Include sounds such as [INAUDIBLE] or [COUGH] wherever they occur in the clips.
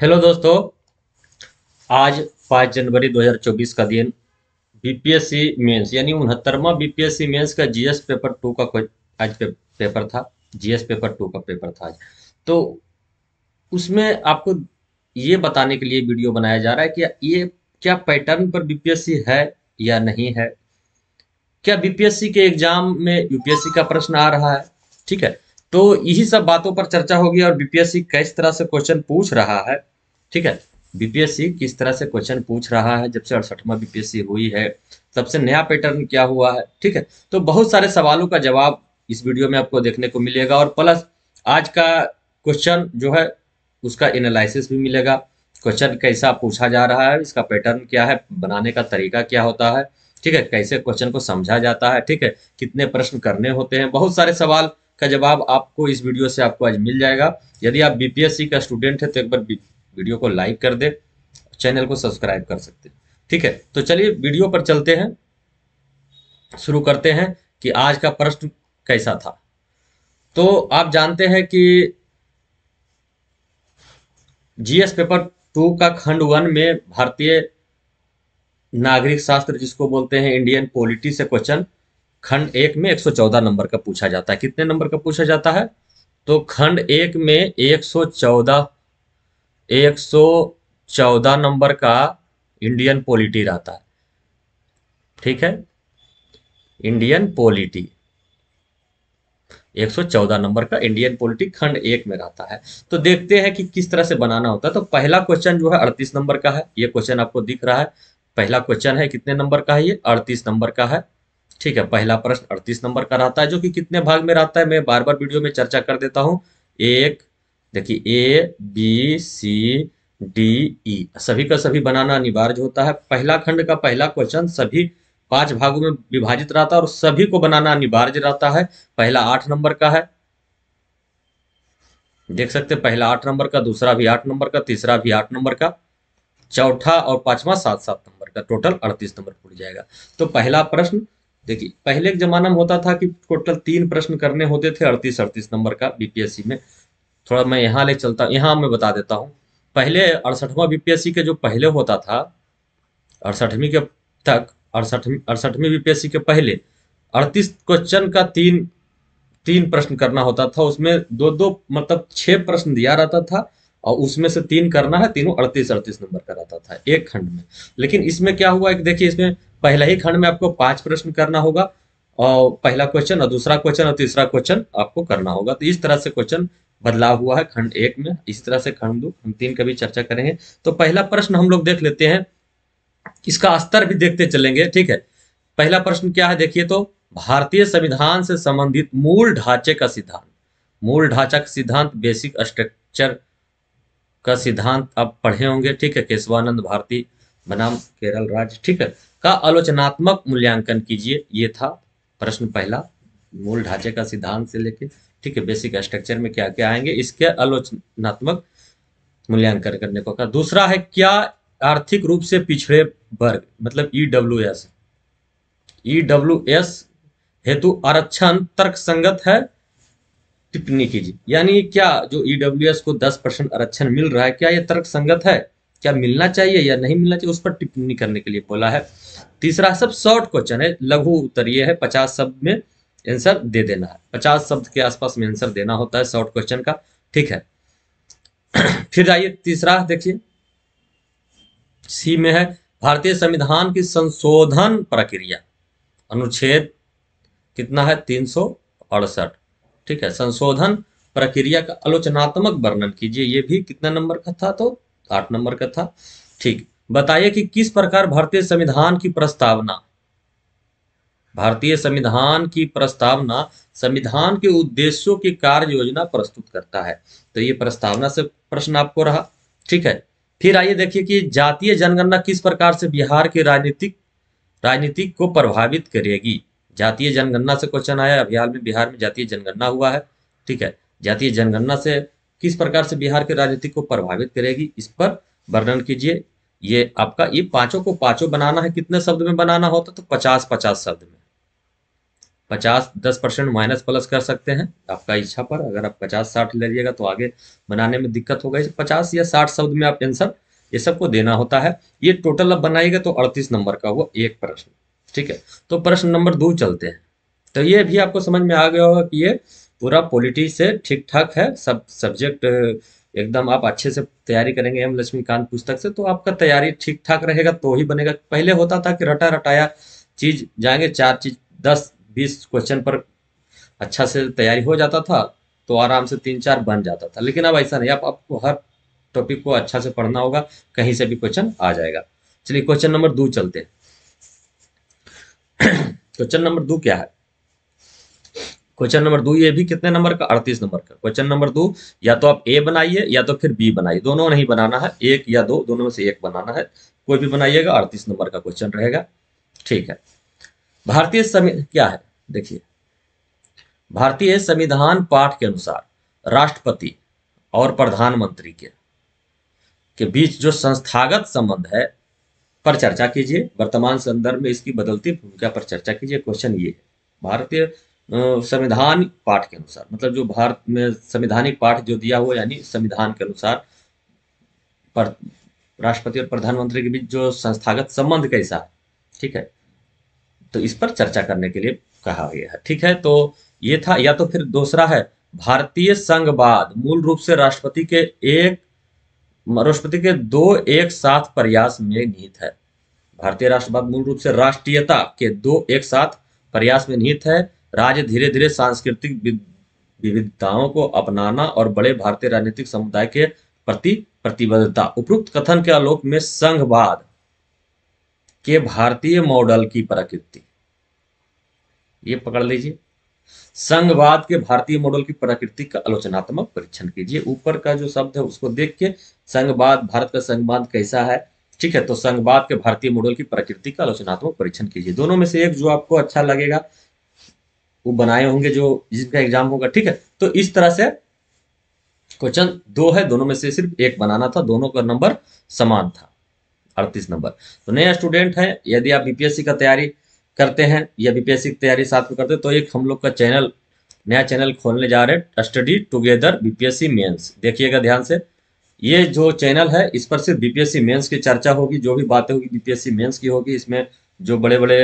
hello दोस्तों आज 5 जनवरी 2024 का दिन बीपीएससी मेंस यानी उनहत्तरवा बीपीएससी मेंस का जीएस पेपर टू का आज पे, पेपर था जीएस पेपर टू का पेपर था आज तो उसमें आपको ये बताने के लिए वीडियो बनाया जा रहा है कि ये क्या पैटर्न पर बीपीएससी है या नहीं है क्या बीपीएससी के एग्जाम में यूपीएससी का प्रश्न आ रहा है ठीक है तो यही सब बातों पर चर्चा होगी और बीपीएससी किस तरह से क्वेश्चन पूछ रहा है ठीक है बीपीएससी किस तरह से क्वेश्चन पूछ रहा है जब से अड़सठवा बीपीएससी हुई है सबसे नया पैटर्न क्या हुआ है ठीक है तो बहुत सारे सवालों का जवाब इस वीडियो में आपको देखने को मिलेगा और प्लस आज का क्वेश्चन जो है उसका एनालिसिस भी मिलेगा क्वेश्चन कैसा पूछा जा रहा है इसका पैटर्न क्या है बनाने का तरीका क्या होता है ठीक है कैसे क्वेश्चन को समझा जाता है ठीक है कितने प्रश्न करने होते हैं बहुत सारे सवाल का जवाब आपको इस वीडियो से आपको आज मिल जाएगा यदि आप बीपीएससी का स्टूडेंट है तो एक बार वीडियो को लाइक कर दे चैनल को सब्सक्राइब कर सकते ठीक है तो चलिए वीडियो पर चलते हैं शुरू करते हैं कि आज का प्रश्न कैसा था तो आप जानते हैं कि जीएस पेपर टू का खंड वन में भारतीय नागरिक शास्त्र जिसको बोलते हैं इंडियन पॉलिटी से क्वेश्चन खंड एक में 114 नंबर का पूछा जाता है कितने नंबर का पूछा जाता है तो खंड एक में 114 114 नंबर का इंडियन पॉलिटी रहता है ठीक है इंडियन पॉलिटी 114 नंबर का इंडियन पॉलिटी खंड एक में रहता है तो देखते हैं कि किस तरह से बनाना होता है तो पहला क्वेश्चन जो है 38 नंबर का है ये क्वेश्चन आपको दिख रहा है पहला क्वेश्चन है कितने नंबर का है ये 38 नंबर का है ठीक है पहला प्रश्न अड़तीस नंबर का रहता है जो कि कितने भाग में रहता है मैं बार बार वीडियो में चर्चा कर देता हूं एक देखिए A B C D E सभी का सभी बनाना अनिवार्य होता है पहला खंड का पहला क्वेश्चन सभी पांच भागों में विभाजित रहता है और सभी को बनाना अनिवार्य रहता है पहला आठ नंबर का है देख सकते हैं पहला आठ नंबर का दूसरा भी आठ नंबर का तीसरा भी आठ नंबर का चौथा और पांचवा सात सात नंबर का टोटल अड़तीस नंबर पूछ जाएगा तो पहला प्रश्न देखिए पहले के जमाना में होता था कि टोटल तीन प्रश्न करने होते थे अड़तीस अड़तीस नंबर का बीपीएससी में थोड़ा मैं यहाँ ले चलता यहाँ मैं बता देता हूँ पहले अड़सठवा बीपीएससी के जो पहले होता था अड़सठवीं के तक अड़सठवीं अड़सठवीं बीपीएससी के पहले अड़तीस क्वेश्चन का तीन तीन प्रश्न करना होता था उसमें दो दो मतलब छः प्रश्न दिया रहता था और उसमें से तीन करना है तीनों अड़तीस अड़तीस नंबर का रहता था एक खंड में लेकिन इसमें क्या हुआ एक देखिए इसमें पहला ही खंड में आपको पांच प्रश्न करना होगा और पहला क्वेश्चन और दूसरा क्वेश्चन और तीसरा क्वेश्चन आपको करना होगा तो इस तरह से क्वेश्चन बदलाव हुआ है खंड एक में इस तरह से खंड दो हम तीन का भी चर्चा करेंगे तो पहला प्रश्न हम लोग देख लेते हैं इसका स्तर भी देखते चलेंगे ठीक है पहला प्रश्न क्या है देखिए तो भारतीय संविधान से संबंधित मूल ढांचे का सिद्धांत मूल ढांचा का सिद्धांत बेसिक स्ट्रक्चर का सिद्धांत आप पढ़े होंगे ठीक है केशवानंद भारती बनाम केरल राज्य ठीक है का आलोचनात्मक मूल्यांकन कीजिए ये था प्रश्न पहला मूल ढांचे का सिद्धांत से लेके ठीक है बेसिक स्ट्रक्चर में क्या क्या आएंगे इसके आलोचनात्मक मूल्यांकन करने को कहा दूसरा है क्या आर्थिक रूप से पिछड़े वर्ग मतलब E W S E W S हेतु आरक्षण तर्क संगत है टिप्पणी कीजिए यानी क्या जो ई डब्ल्यू एस को दस परसेंट आरक्षण मिल रहा है क्या यह तर्क संगत है क्या मिलना चाहिए या नहीं मिलना चाहिए उस पर टिप्पणी करने के लिए बोला है तीसरा सब शॉर्ट क्वेश्चन है लघु उत्तर यह है पचास शब्द में आंसर दे देना है पचास शब्द के आसपास में आंसर देना होता है शॉर्ट क्वेश्चन का ठीक है [CLEARS THROAT] फिर जाइए तीसरा देखिए सी में है भारतीय संविधान की संशोधन प्रक्रिया अनुच्छेद कितना है तीन सौ अड़सठ ठीक है संशोधन प्रक्रिया का आलोचनात्मक वर्णन कीजिए यह भी कितना नंबर का था तो आठ नंबर का था ठीक बताइए कि किस प्रकार भारतीय संविधान की प्रस्तावना भारतीय संविधान की प्रस्तावना संविधान के उद्देश्यों की कार्य योजना प्रस्तुत करता है तो ये प्रस्तावना से प्रश्न आपको रहा ठीक है फिर आइए देखिए कि जातीय जनगणना किस प्रकार से बिहार की राजनीतिक राजनीतिक को प्रभावित करेगी जातीय जनगणना से क्वेश्चन आया अभी हाल में बिहार में जातीय जनगणना हुआ है ठीक है जातीय जनगणना से किस प्रकार से बिहार की राजनीति को प्रभावित करेगी इस पर वर्णन कीजिए ये आपका ये पांचों को पांचों बनाना है कितने शब्द में बनाना होता तो पचास पचास शब्द में पचास दस परसेंट माइनस प्लस कर सकते हैं आपका इच्छा पर अगर आप पचास साठ लीजिएगा तो आगे बनाने में दिक्कत होगा पचास या साठ शब्द में आप आंसर ये सबको देना होता है ये टोटल आप बनाएगा तो अड़तीस नंबर का हुआ एक प्रश्न ठीक है तो प्रश्न नंबर दो चलते हैं तो ये भी आपको समझ में आ गया होगा कि ये पूरा पॉलिटी से ठीक ठाक है सब सब्जेक्ट एकदम आप अच्छे से तैयारी करेंगे एम लक्ष्मीकांत पुस्तक से तो आपका तैयारी ठीक ठाक रहेगा तो ही बनेगा पहले होता था कि रटा रटाया चीज जाएंगे चार चीज दस बीस क्वेश्चन पर अच्छा से तैयारी हो जाता था तो आराम से तीन चार बन जाता था लेकिन अब ऐसा नहीं आप आपको हर टॉपिक को अच्छा से पढ़ना होगा कहीं से भी क्वेश्चन आ जाएगा चलिए क्वेश्चन नंबर दो चलते हैं क्वेश्चन [COUGHS] नंबर दो क्या है क्वेश्चन नंबर दो ये भी कितने नंबर का अड़तीस नंबर का क्वेश्चन नंबर दो या तो आप ए बनाइए या तो फिर बी बनाइए दोनों नहीं बनाना है एक या दो दोनों में से एक बनाना है कोई भी बनाइएगा अड़तीस नंबर का क्वेश्चन रहेगा ठीक है भारतीय संविधान क्या है देखिए भारतीय संविधान पाठ के अनुसार राष्ट्रपति और प्रधानमंत्री के के बीच जो संस्थागत संबंध है पर चर्चा कीजिए वर्तमान संदर्भ में इसकी बदलती भूमिका पर चर्चा कीजिए क्वेश्चन ये है भारतीय संविधान पाठ के अनुसार मतलब जो भारत में संविधानिक पाठ जो दिया हुआ यानी संविधान के अनुसार राष्ट्रपति और प्रधानमंत्री के बीच जो संस्थागत संबंध कैसा है ठीक है तो इस पर चर्चा करने के लिए कहा गया है ठीक है तो ये था या तो फिर दूसरा है भारतीय संघवाद मूल रूप से राष्ट्रपति के एक राष्ट्रपति के दो एक साथ प्रयास में निहित है भारतीय राष्ट्रवाद मूल रूप से राष्ट्रीयता के दो एक साथ प्रयास में निहित है राज्य धीरे धीरे सांस्कृतिक विविधताओं को अपनाना और बड़े भारतीय राजनीतिक समुदाय के प्रति प्रतिबद्धता उपरुक्त कथन के आलोक में संघवाद के भारतीय मॉडल की प्रकृति ये पकड़ लीजिए संघवाद के भारतीय मॉडल की प्रकृति का आलोचनात्मक परीक्षण कीजिए ऊपर का जो शब्द है उसको देख के संघवाद भारत का संघवाद कैसा है ठीक है तो संघवाद के भारतीय मॉडल की प्रकृति का आलोचनात्मक परीक्षण कीजिए दोनों में से एक जो आपको अच्छा लगेगा वो बनाए होंगे जो जिसका एग्जाम होगा ठीक है तो इस तरह से क्वेश्चन दो है दोनों में से सिर्फ एक बनाना था दोनों का नंबर समान था अड़तीस नंबर तो नया स्टूडेंट है यदि आप बीपीएससी का तैयारी करते हैं या बीपीएससी की तैयारी साथ में करते हैं तो एक हम लोग का चैनल नया चैनल खोलने जा रहे हैं स्टडी टुगेदर बीपीएससी मेंस देखिएगा ध्यान से ये जो चैनल है इस पर सिर्फ बीपीएससी मेंस की चर्चा होगी जो भी बातें होगी बीपीएससी मेंस की होगी इसमें जो बड़े बड़े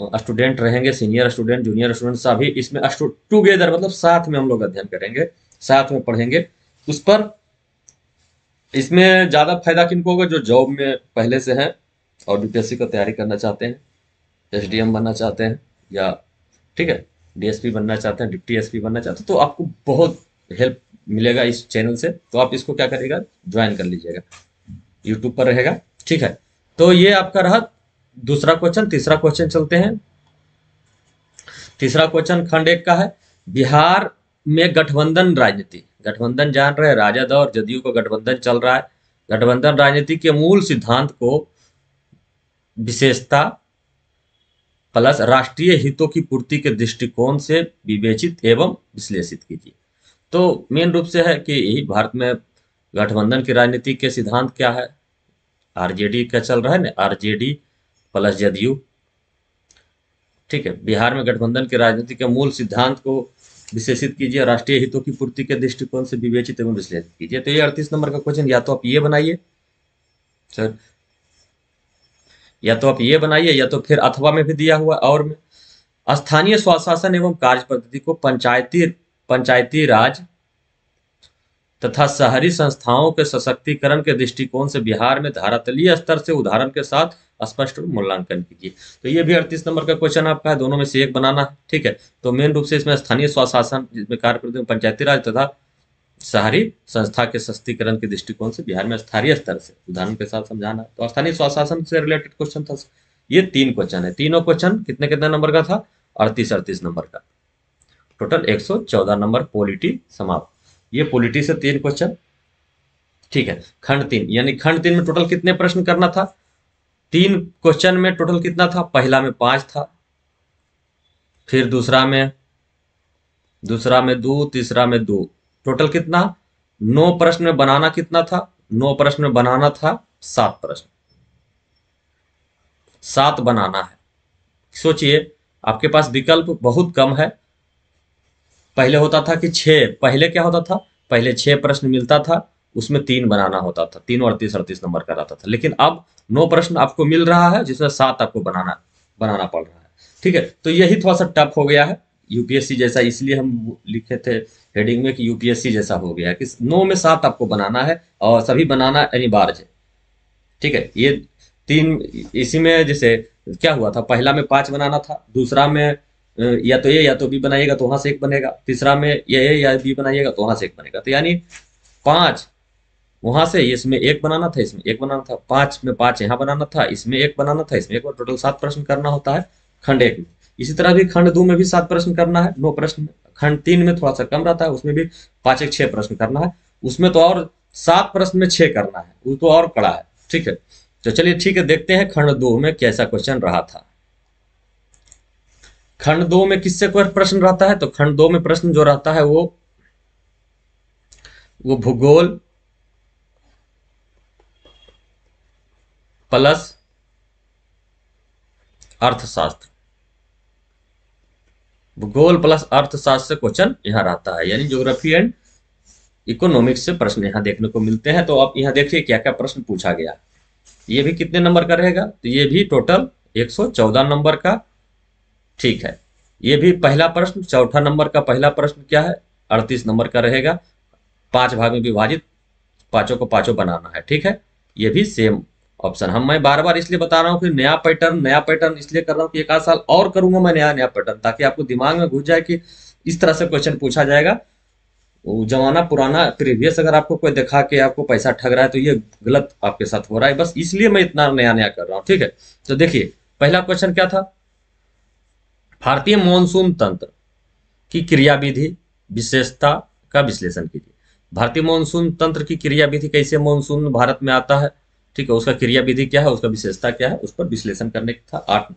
स्टूडेंट रहेंगे सीनियर स्टूडेंट जूनियर स्टूडेंट सभी इसमें टूगेदर मतलब साथ में हम लोग अध्ययन करेंगे साथ में पढ़ेंगे उस पर इसमें ज़्यादा फायदा किनको होगा जो जॉब में पहले से हैं और बीपीएससी का तैयारी करना चाहते हैं एसडीएम बनना चाहते हैं या ठीक है डीएसपी बनना चाहते हैं डिप्टी एसपी बनना चाहते हैं तो आपको बहुत हेल्प मिलेगा इस चैनल से तो आप इसको क्या करेगा ज्वाइन कर लीजिएगा यूट्यूब पर रहेगा ठीक है तो ये आपका रहा दूसरा क्वेश्चन तीसरा क्वेश्चन चलते हैं तीसरा क्वेश्चन खंड एक का है बिहार में गठबंधन राजनीति गठबंधन जान रहे राजद और जदयू का गठबंधन चल रहा है गठबंधन राजनीति के मूल सिद्धांत को विशेषता प्लस राष्ट्रीय हितों की पूर्ति के दृष्टिकोण से विवेचित एवं विश्लेषित कीजिए तो मेन रूप से है कि यही भारत में गठबंधन की राजनीति के सिद्धांत क्या है आरजेडी का चल रहा है ना आरजेडी प्लस जदयू ठीक है बिहार में गठबंधन के राजनीति के मूल सिद्धांत को विशेषित कीजिए राष्ट्रीय हितों की पूर्ति के दृष्टिकोण से विवेचित एवं विश्लेषित कीजिए तो ये अड़तीस नंबर का क्वेश्चन या तो आप ये बनाइए सर या तो आप ये बनाइए या तो फिर अथवा में भी दिया हुआ और में स्थानीय स्वशासन एवं कार्य पद्धति को पंचायती पंचायती राज तथा शहरी संस्थाओं के सशक्तिकरण के दृष्टिकोण से बिहार में धारातलीय स्तर से उदाहरण के साथ स्पष्ट मूल्यांकन कीजिए तो ये भी अड़तीस नंबर का क्वेश्चन आपका है दोनों में से एक बनाना ठीक है तो मेन रूप से इसमें स्थानीय स्वशासन जिसमें कार्य करते हैं पंचायती राज तथा शहरी संस्था के सस्तीकरण के दृष्टिकोण से बिहार में स्थानीय स्तर से उदाहरण के साथ समझाना तो स्थानीय स्वशासन से रिलेटेड क्वेश्चन था ये तीन क्वेश्चन है तीनों क्वेश्चन कितने कितने नंबर का था अड़तीस अड़तीस नंबर का टोटल 114 नंबर पॉलिटी समाप्त ये पॉलिटी से तीन क्वेश्चन ठीक है खंड तीन यानी खंड तीन में टोटल कितने प्रश्न करना था तीन क्वेश्चन में टोटल कितना था पहला में पांच था फिर दूसरा में दूसरा में दो तीसरा में दो टोटल कितना नौ प्रश्न में बनाना कितना था नौ प्रश्न में बनाना था सात प्रश्न सात बनाना है सोचिए आपके पास विकल्प बहुत कम है पहले होता था कि छः पहले क्या होता था पहले छह प्रश्न मिलता था उसमें तीन बनाना होता था तीन अड़तीस अड़तीस नंबर का रहता था लेकिन अब नौ प्रश्न आपको मिल रहा है जिसमें सात आपको बनाना बनाना पड़ रहा है ठीक है तो यही थोड़ा सा टफ हो गया है यूपीएससी जैसा इसलिए हम लिखे थे हेडिंग में कि यूपीएससी जैसा हो गया है कि नौ में सात आपको बनाना है और सभी बनाना अनिवार्य है ठीक है ये तीन इसी में जैसे क्या हुआ था पहला में पांच बनाना था दूसरा में या तो ये या तो बी बनाइएगा तो वहां से एक बनेगा तीसरा में ये या बी बनाइएगा तो वहां से एक बनेगा तो यानी पांच वहां से इसमें एक बनाना था इसमें एक बनाना था पांच में पांच यहाँ बनाना था इसमें एक बनाना था इसमें एक टोटल सात प्रश्न करना होता है खंड एक में इसी तरह भी खंड दो में भी सात प्रश्न करना है नौ प्रश्न खंड तीन में थोड़ा सा कम रहता है उसमें भी पांच एक छह प्रश्न करना है उसमें तो और सात प्रश्न में छह करना है वो तो और कड़ा है ठीक है तो चलिए ठीक है देखते हैं खंड दो में कैसा क्वेश्चन रहा था खंड दो में किससे कोई प्रश्न रहता है तो खंड दो में प्रश्न जो रहता है वो वो भूगोल प्लस अर्थशास्त्र भूगोल प्लस अर्थशास्त्र क्वेश्चन यहां रहता है यानी ज्योग्राफी एंड इकोनॉमिक्स से प्रश्न यहां देखने को मिलते हैं तो आप यहां देखिए क्या क्या प्रश्न पूछा गया ये भी कितने नंबर का रहेगा तो ये भी टोटल 114 नंबर का ठीक है ये भी पहला प्रश्न चौथा नंबर का पहला प्रश्न क्या है अड़तीस नंबर का रहेगा पांच भाग में विभाजित पांचों को पांचों बनाना है ठीक है ये भी सेम ऑप्शन हम मैं बार बार इसलिए बता रहा हूँ कि नया पैटर्न नया पैटर्न इसलिए कर रहा हूँ कि एक आध साल और करूंगा मैं नया नया पैटर्न ताकि आपको दिमाग में घुस जाए कि इस तरह से क्वेश्चन पूछा जाएगा जमाना पुराना प्रीवियस अगर आपको कोई दिखा के आपको पैसा ठग रहा है तो ये गलत आपके साथ हो रहा है बस इसलिए मैं इतना नया नया कर रहा हूँ ठीक है तो देखिए पहला क्वेश्चन क्या था भारतीय मानसून तंत्र की क्रियाविधि विशेषता का विश्लेषण कीजिए भारतीय मानसून तंत्र की क्रियाविधि कैसे मानसून भारत में आता है ठीक है उसका क्रिया विधि क्या है उसका विशेषता क्या है उस पर विश्लेषण करने का था आठ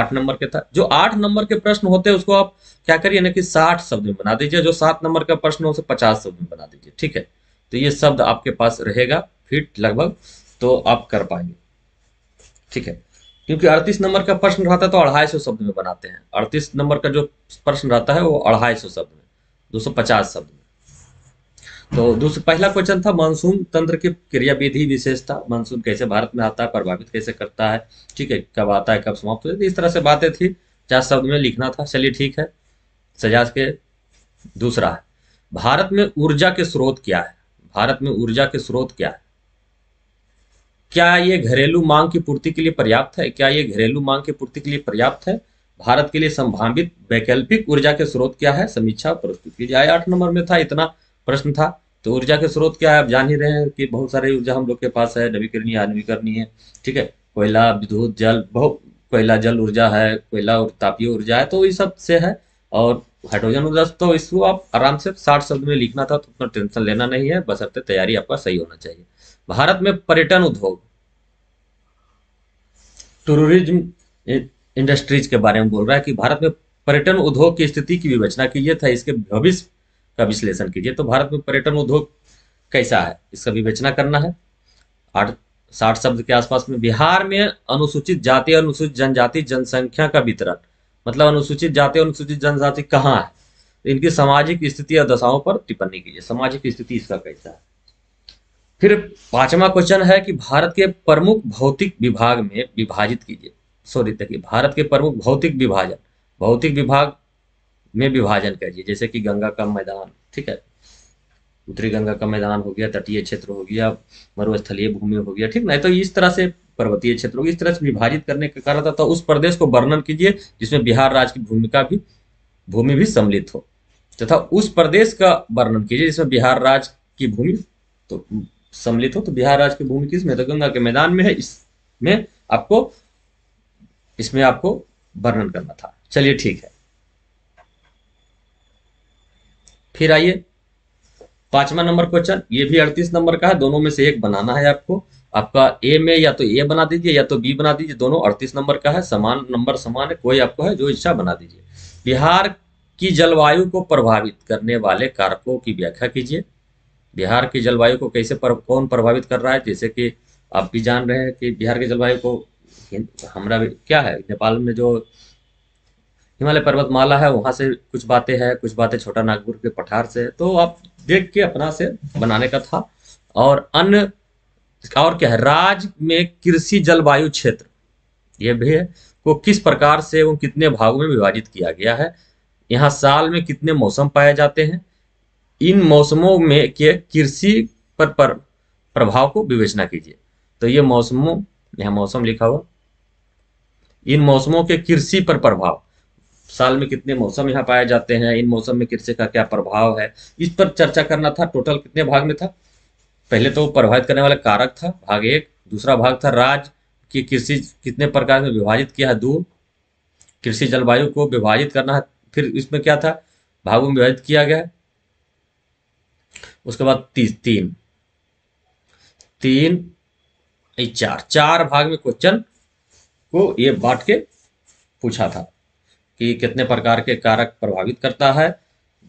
आठ नंबर के था जो आठ नंबर के प्रश्न होते हैं उसको आप क्या करिए ना कि साठ शब्द में बना दीजिए जो सात नंबर का प्रश्न हो उसे पचास शब्द में बना दीजिए ठीक है तो ये शब्द आपके पास रहेगा फिट लगभग तो आप कर पाएंगे ठीक है क्योंकि अड़तीस नंबर का प्रश्न रहता है तो अढ़ाई सौ शब्द में बनाते हैं अड़तीस नंबर का जो प्रश्न रहता है वो अढ़ाई सौ शब्द में दो सौ पचास शब्द में तो दूसरा पहला क्वेश्चन था मानसून तंत्र की क्रिया विधि विशेषता मानसून कैसे भारत में आता है प्रभावित कैसे करता है ठीक है कब आता है कब समाप्त होता है तो इस तरह से बातें थी चार शब्द में लिखना था चलिए ठीक है सजाज के दूसरा है भारत में ऊर्जा के स्रोत क्या है भारत में ऊर्जा के स्रोत क्या है क्या ये घरेलू मांग की पूर्ति के लिए पर्याप्त है क्या ये घरेलू मांग की पूर्ति के लिए पर्याप्त है भारत के लिए संभावित वैकल्पिक ऊर्जा के स्रोत क्या है समीक्षा प्रस्तुत कीजिए आठ नंबर में था इतना प्रश्न था तो ऊर्जा के स्रोत क्या है आप जान ही रहे हैं कि बहुत सारे ऊर्जा हम लोग के पास है नवीकरणीय अनवीकरणीय है ठीक है कोयला विद्युत जल बहुत कोयला जल ऊर्जा है कोयला और तापीय ऊर्जा है तो ये सब से है और हाइड्रोजन ऊर्जा तो इसको आप आराम से साठ शब्द में लिखना था तो उतना टेंशन लेना नहीं है बस अब तैयारी आपका सही होना चाहिए भारत में पर्यटन उद्योग टूरिज्म इंडस्ट्रीज के बारे में बोल रहा है कि भारत में पर्यटन उद्योग की स्थिति की विवेचना कीजिए था इसके भविष्य का विश्लेषण कीजिए तो भारत में पर्यटन उद्योग कैसा है इसका विवेचना करना है आठ साठ शब्द के आसपास में बिहार में अनुसूचित जाति अनुसूचित जनजाति जनसंख्या का वितरण मतलब अनुसूचित जाति अनुसूचित जनजाति कहाँ है इनकी सामाजिक स्थिति और दशाओं पर टिप्पणी कीजिए सामाजिक स्थिति इसका कैसा है फिर पांचवा क्वेश्चन है कि भारत के प्रमुख भौतिक विभाग में विभाजित कीजिए सॉरी देखिए भारत के प्रमुख भौतिक विभाजन भौतिक विभाग में विभाजन करिए जैसे कि गंगा का मैदान ठीक है उत्तरी गंगा का मैदान हो गया तटीय क्षेत्र हो गया मरुस्थलीय भूमि हो गया ठीक ना तो इस तरह से पर्वतीय क्षेत्रों को इस तरह से विभाजित करने का कारण था तो उस प्रदेश को वर्णन कीजिए जिसमें बिहार राज्य की भूमिका भी भूमि भी सम्मिलित हो तथा उस प्रदेश का वर्णन कीजिए जिसमें बिहार राज्य की भूमि तो सम्मिलित हो तो बिहार राज्य की भूमि किसमें तो गंगा के मैदान में है इसमें आपको इसमें आपको वर्णन करना था चलिए ठीक है फिर आइए पांचवा नंबर क्वेश्चन ये भी अड़तीस नंबर का है दोनों में से एक बनाना है आपको आपका ए में या तो ए बना दीजिए या तो बी बना दीजिए दोनों अड़तीस नंबर का है समान नंबर समान है कोई आपको है जो इच्छा बना दीजिए बिहार की जलवायु को प्रभावित करने वाले कारकों की व्याख्या कीजिए बिहार की जलवायु को कैसे पर, कौन प्रभावित कर रहा है जैसे कि आप भी जान रहे हैं कि बिहार की जलवायु को हमारा क्या है नेपाल में जो हिमालय पर्वतमाला है वहां से कुछ बातें हैं कुछ बातें छोटा नागपुर के पठार से तो आप देख के अपना से बनाने का था और अन्य और क्या है राज्य में कृषि जलवायु क्षेत्र ये भी है को किस प्रकार से वो कितने भागों में विभाजित किया गया है यहाँ साल में कितने मौसम पाए जाते हैं इन मौसमों में के कृषि पर, पर प्रभाव को विवेचना कीजिए तो ये मौसमों यहाँ मौसम लिखा हुआ इन मौसमों के कृषि पर प्रभाव साल में कितने मौसम यहाँ पाए जाते हैं इन मौसम में कृषि का क्या प्रभाव है इस पर चर्चा करना था टोटल कितने भाग में था पहले तो प्रभावित करने वाला कारक था भाग एक दूसरा भाग था राज्य की कृषि कितने प्रकार में विभाजित किया है दो कृषि जलवायु को विभाजित करना है फिर इसमें क्या था भागों में विभाजित किया गया उसके बाद तीस तीन तीन चार चार भाग में क्वेश्चन को ये बांट के पूछा था कि कितने प्रकार के कारक प्रभावित करता है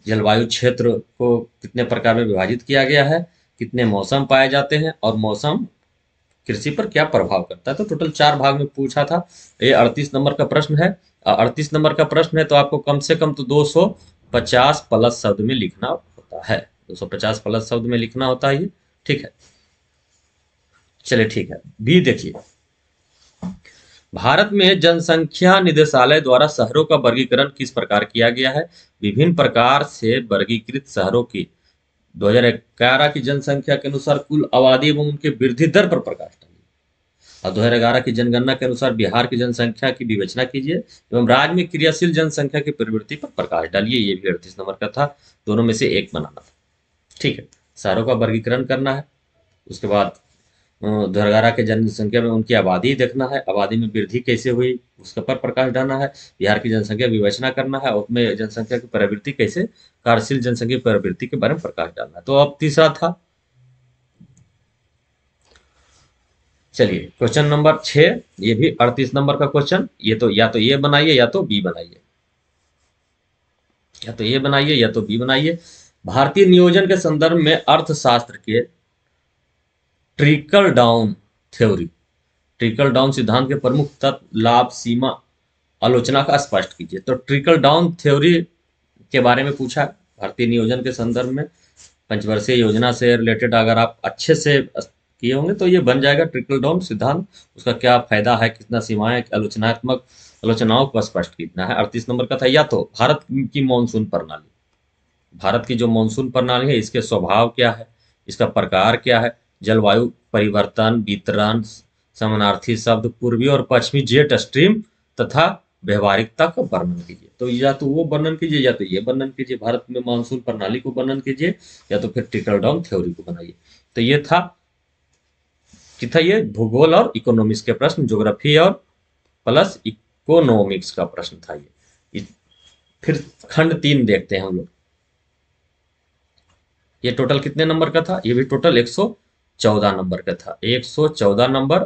जलवायु क्षेत्र को कितने प्रकार में विभाजित किया गया है कितने मौसम पाए जाते हैं और मौसम कृषि पर क्या प्रभाव करता है तो टोटल चार भाग में पूछा था ये अड़तीस नंबर का प्रश्न है अड़तीस नंबर का प्रश्न है तो आपको कम से कम तो दो सौ पचास प्लस शब्द में लिखना होता है दो सौ पचास प्लस शब्द में लिखना होता है ये ठीक है चलिए ठीक है बी देखिए भारत में जनसंख्या निदेशालय द्वारा शहरों का वर्गीकरण किस प्रकार किया गया है विभिन्न प्रकार से वर्गीकृत शहरों की 2011 की जनसंख्या के अनुसार कुल आबादी एवं उनके वृद्धि दर पर प्रकाश डालिए और दो की जनगणना के अनुसार बिहार की जनसंख्या की विवेचना कीजिए एवं राज्य में क्रियाशील जनसंख्या की प्रवृत्ति पर प्रकाश डालिए ये भी अड़तीस नंबर का था दोनों में से एक बनाना था ठीक है शहरों का वर्गीकरण करना है उसके बाद धरगारा के जनसंख्या में उनकी आबादी देखना है आबादी में वृद्धि कैसे हुई उसके पर प्रकाश डालना है बिहार की जनसंख्या विवेचना करना है उसमें जनसंख्या की प्रवृत्ति कैसे कार्यशील जनसंख्या प्रवृत्ति के बारे में प्रकाश डालना है तो अब तीसरा था चलिए क्वेश्चन नंबर छह ये भी अड़तीस नंबर का क्वेश्चन ये तो या तो ये बनाइए या तो बी बनाइए या तो ये बनाइए या तो बी बनाइए भारतीय नियोजन के संदर्भ में अर्थशास्त्र के trickle down theory trickle down सिद्धांत के प्रमुख तत्व लाभ सीमा आलोचना का स्पष्ट कीजिए तो ट्रिकल डाउन थ्योरी के बारे में पूछा भारतीय नियोजन के संदर्भ में पंचवर्षीय योजना से रिलेटेड अगर आप अच्छे से किए होंगे तो ये बन जाएगा ट्रिकल डाउन सिद्धांत उसका क्या फायदा है कितना सीमाएं आलोचनात्मक आलोचनाओं को स्पष्ट कितना है अड़तीस नंबर का था या तो भारत की मानसून प्रणाली भारत की जो मानसून प्रणाली है इसके स्वभाव क्या है इसका प्रकार क्या है जलवायु परिवर्तन वितरण समानार्थी शब्द पूर्वी और पश्चिमी जेट स्ट्रीम तथा व्यवहारिकता का वर्णन कीजिए तो या तो वो वर्णन कीजिए या तो ये वर्णन कीजिए भारत में मानसून प्रणाली को वर्णन कीजिए या तो फिर ट्रिकल डाउन थ्योरी को बनाइए तो ये था कि था ये भूगोल और इकोनॉमिक्स के प्रश्न ज्योग्राफी और प्लस इकोनॉमिक्स का प्रश्न था ये फिर खंड तीन देखते हैं हम लोग ये टोटल कितने नंबर का था ये भी टोटल एक सौ चौदह नंबर का था एक सौ चौदह नंबर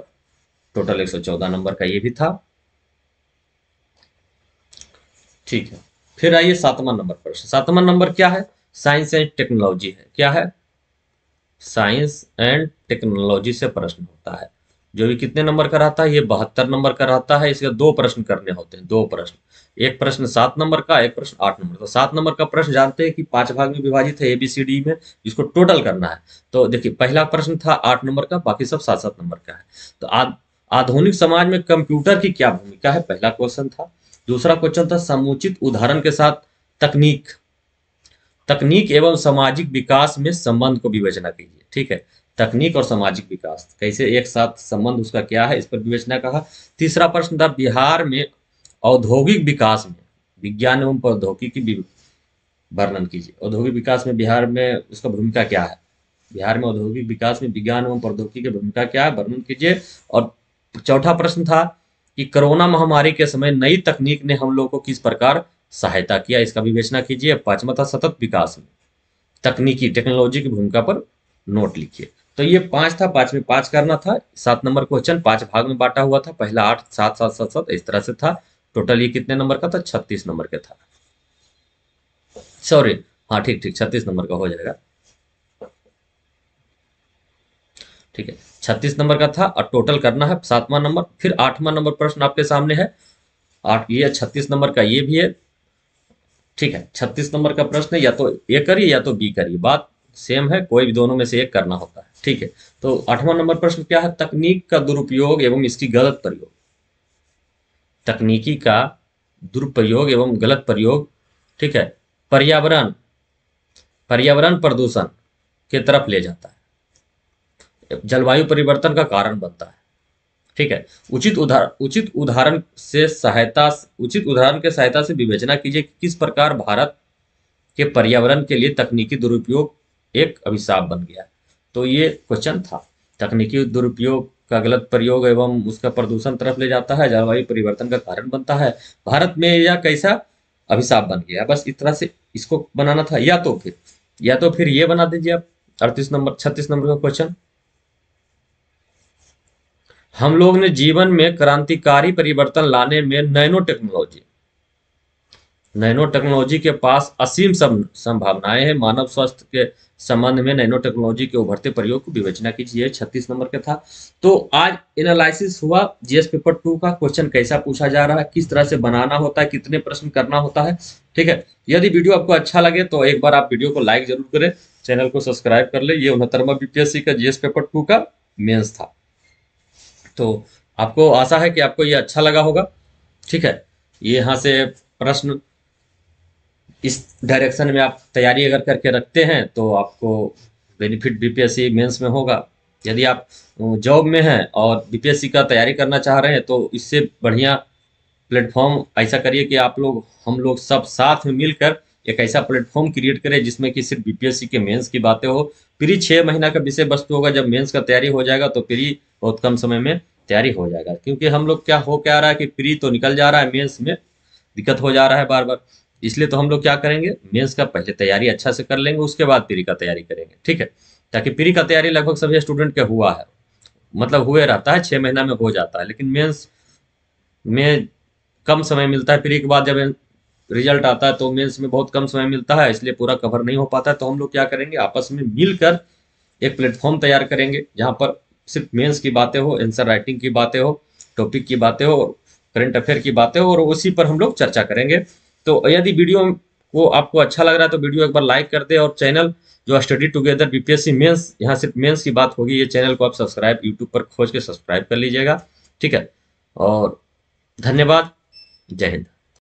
टोटल एक सौ चौदह नंबर का ये भी था ठीक है फिर आइए सातवां नंबर प्रश्न सातवां नंबर क्या है साइंस एंड टेक्नोलॉजी है क्या है साइंस एंड टेक्नोलॉजी से प्रश्न होता है जो भी कितने नंबर का रहता है ये बहत्तर नंबर का रहता है इसके दो प्रश्न करने होते हैं दो प्रश्न एक प्रश्न सात नंबर का एक प्रश्न आठ नंबर का तो सात नंबर का प्रश्न जानते हैं कि पांच भाग में विभाजित है एबीसीडी में इसको टोटल करना है तो देखिए पहला प्रश्न था आठ नंबर का बाकी सब सात सात नंबर का है तो आधुनिक समाज में कंप्यूटर की क्या भूमिका है पहला क्वेश्चन था दूसरा क्वेश्चन था समुचित उदाहरण के साथ तकनीक तकनीक एवं सामाजिक विकास में संबंध को विवेचना कीजिए ठीक है तकनीक और सामाजिक विकास कैसे एक साथ संबंध उसका क्या है इस पर विवेचना कहा तीसरा प्रश्न था बिहार में औद्योगिक विकास में विज्ञान एवं प्रौद्योगिकी की वर्णन कीजिए औद्योगिक विकास में बिहार में उसका भूमिका क्या है बिहार में औद्योगिक विकास में विज्ञान एवं प्रौद्योगिकी की भूमिका क्या है वर्णन कीजिए और चौथा प्रश्न था कि कोरोना महामारी के समय नई तकनीक ने हम लोगों को किस प्रकार सहायता किया इसका विवेचना कीजिए पांचवा था सतत विकास में तकनीकी टेक्नोलॉजी की भूमिका पर नोट लिखिए तो ये पांच था पांच में पांच करना था सात नंबर क्वेश्चन पांच भाग में बांटा हुआ था पहला आठ सात सात सात सात इस तरह से था टोटल ये कितने नंबर का था छत्तीस नंबर का था सॉरी हाँ ठीक ठीक छत्तीस नंबर का हो जाएगा ठीक है छत्तीस नंबर का था और टोटल करना है सातवां नंबर फिर आठवां नंबर प्रश्न आपके सामने है आठ ये छत्तीस नंबर का ये भी है ठीक है छत्तीस नंबर का प्रश्न या तो ए करिए या तो बी करिए बात सेम है कोई भी दोनों में से एक करना होता है ठीक है तो आठवां नंबर प्रश्न क्या है तकनीक का दुरुपयोग एवं इसकी गलत प्रयोग तकनीकी का दुरुपयोग एवं गलत प्रयोग ठीक है पर्यावरण पर्यावरण प्रदूषण के तरफ ले जाता है जलवायु परिवर्तन का कारण बनता है ठीक है उचित उदाहरण उचित उदाहरण से सहायता उचित उदाहरण के सहायता से विवेचना कीजिए कि किस प्रकार भारत के पर्यावरण के लिए तकनीकी दुरुपयोग एक अभिशाप बन गया तो ये क्वेश्चन था तकनीकी दुरुपयोग का गलत प्रयोग एवं उसका प्रदूषण तरफ ले जाता है जलवायु परिवर्तन का कारण बनता है भारत में यह कैसा अभिशाप बन गया बस इस तरह से इसको बनाना था या तो फिर या तो फिर ये बना दीजिए आप अड़तीस नंबर छत्तीस नंबर का क्वेश्चन हम लोग ने जीवन में क्रांतिकारी परिवर्तन लाने में नैनो टेक्नोलॉजी नैनो टेक्नोलॉजी के पास असीम संभावनाएं हैं मानव स्वास्थ्य के संबंध में नैनो टेक्नोलॉजी के उभरते प्रयोग को विवेचना कीजिए छत्तीस नंबर के था तो आज एनालिसिस हुआ जीएस पेपर टू का क्वेश्चन कैसा पूछा जा रहा है किस तरह से बनाना होता है कितने प्रश्न करना होता है ठीक है यदि वीडियो आपको अच्छा लगे तो एक बार आप वीडियो को लाइक जरूर करें चैनल को सब्सक्राइब कर ले ये उनहत्तरवा बीपीएससी का जीएस पेपर टू का मेन्स था तो आपको आशा है कि आपको ये अच्छा लगा होगा ठीक है ये यहाँ से प्रश्न इस डायरेक्शन में आप तैयारी अगर करके रखते हैं तो आपको बेनिफिट बीपीएससी मेंस में होगा यदि आप जॉब में हैं और बीपीएससी का तैयारी करना चाह रहे हैं तो इससे बढ़िया प्लेटफॉर्म ऐसा करिए कि आप लोग हम लोग सब साथ में मिलकर एक ऐसा प्लेटफॉर्म क्रिएट करें जिसमें कि सिर्फ बीपीएससी के मेंस की बातें हो फ्री छः महीना का विषय वस्तु होगा जब मेंस का तैयारी हो जाएगा तो फ्री बहुत कम समय में तैयारी हो जाएगा क्योंकि हम लोग क्या हो क्या रहा है कि फ्री तो निकल जा रहा है मेंस में दिक्कत हो जा रहा है बार बार इसलिए तो हम लोग क्या करेंगे मेंस का पहले तैयारी अच्छा से कर लेंगे उसके बाद पीरी का तैयारी करेंगे ठीक है ताकि पीरी का तैयारी लगभग सभी स्टूडेंट के हुआ है मतलब हुए रहता है छह महीना में हो जाता है लेकिन मेंस में कम समय मिलता है पीरी के बाद जब रिजल्ट आता है तो मेन्स में बहुत कम समय मिलता है इसलिए पूरा कवर नहीं हो पाता है तो हम लोग क्या करेंगे आपस में मिलकर एक प्लेटफॉर्म तैयार करेंगे जहाँ पर सिर्फ मेन्स की बातें हो एंसर राइटिंग की बातें हो टॉपिक की बातें हो करंट अफेयर की बातें हो और उसी पर हम लोग चर्चा करेंगे तो यदि वीडियो को आपको अच्छा लग रहा है तो वीडियो एक बार लाइक कर दे और चैनल जो स्टडी टुगेदर बीपीएससी मेंस यहाँ सिर्फ मेंस की बात होगी ये चैनल को आप सब्सक्राइब यूट्यूब पर खोज के सब्सक्राइब कर लीजिएगा ठीक है और धन्यवाद जय हिंद